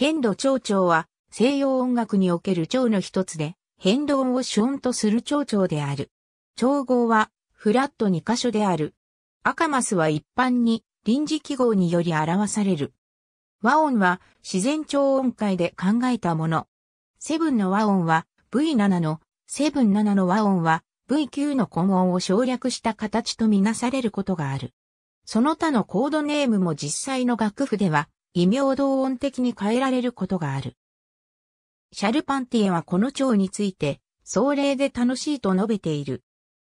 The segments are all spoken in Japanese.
変度蝶々は西洋音楽における蝶の一つで、変動を主音とする蝶々である。調合はフラット2箇所である。赤マスは一般に臨時記号により表される。和音は自然調音階で考えたもの。セブンの和音は V7 の、セブン7の和音は V9 の根音を省略した形とみなされることがある。その他のコードネームも実際の楽譜では異名同音的に変えられることがある。シャルパンティエはこの蝶について、壮麗で楽しいと述べている。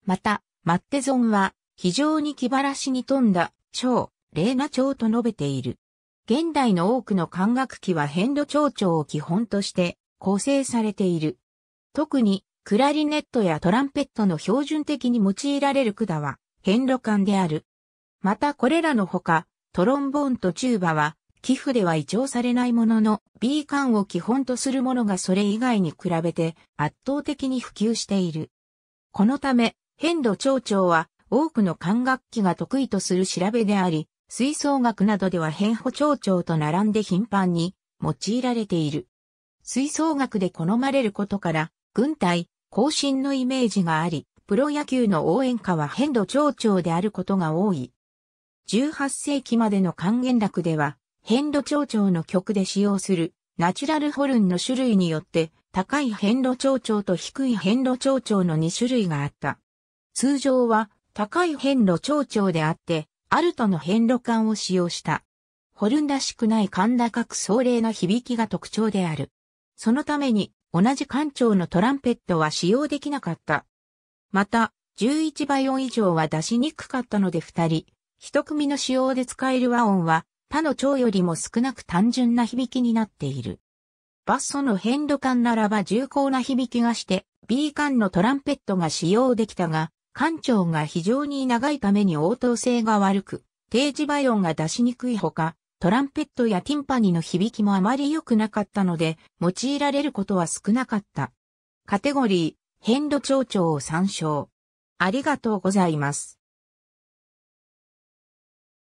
また、マッテゾンは、非常に気晴らしに富んだ、蝶、霊な蝶と述べている。現代の多くの管楽器は変度蝶々を基本として構成されている。特に、クラリネットやトランペットの標準的に用いられる管は、変路管である。またこれらのほか、トロンボーンとチューバは、寄付では異常されないものの、B 管を基本とするものがそれ以外に比べて圧倒的に普及している。このため、変度ド町長は多くの管楽器が得意とする調べであり、吹奏楽などでは変歩町長と並んで頻繁に用いられている。吹奏楽で好まれることから、軍隊、行進のイメージがあり、プロ野球の応援歌は変度町長であることが多い。18世紀までの管元楽では、変度蝶調の曲で使用するナチュラルホルンの種類によって高い変度蝶調と低い変度蝶調の2種類があった。通常は高い変度蝶調であって、アルトの変度管を使用した。ホルンらしくない甲高く壮麗な響きが特徴である。そのために同じ艦長のトランペットは使用できなかった。また、11倍音以上は出しにくかったので2人、1組の使用で使える和音は他の蝶よりも少なく単純な響きになっている。バッソの変度管ならば重厚な響きがして、B 管のトランペットが使用できたが、管長が非常に長いために応答性が悪く、定時倍音が出しにくいほか、トランペットやティンパニの響きもあまり良くなかったので、用いられることは少なかった。カテゴリー、変度長調を参照。ありがとうございます。